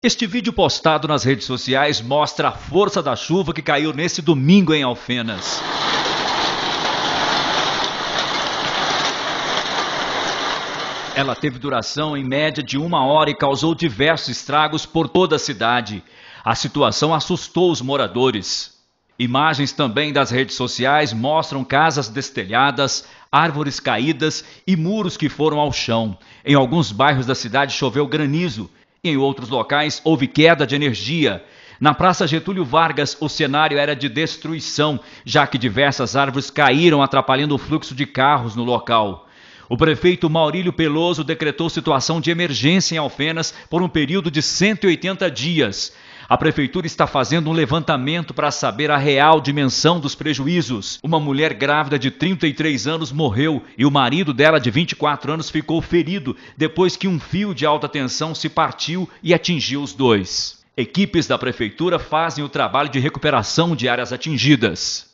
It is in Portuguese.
Este vídeo postado nas redes sociais mostra a força da chuva que caiu nesse domingo em Alfenas. Ela teve duração em média de uma hora e causou diversos estragos por toda a cidade. A situação assustou os moradores. Imagens também das redes sociais mostram casas destelhadas, árvores caídas e muros que foram ao chão. Em alguns bairros da cidade choveu granizo em outros locais, houve queda de energia. Na Praça Getúlio Vargas, o cenário era de destruição, já que diversas árvores caíram, atrapalhando o fluxo de carros no local. O prefeito Maurílio Peloso decretou situação de emergência em Alfenas por um período de 180 dias. A prefeitura está fazendo um levantamento para saber a real dimensão dos prejuízos. Uma mulher grávida de 33 anos morreu e o marido dela, de 24 anos, ficou ferido depois que um fio de alta tensão se partiu e atingiu os dois. Equipes da prefeitura fazem o trabalho de recuperação de áreas atingidas.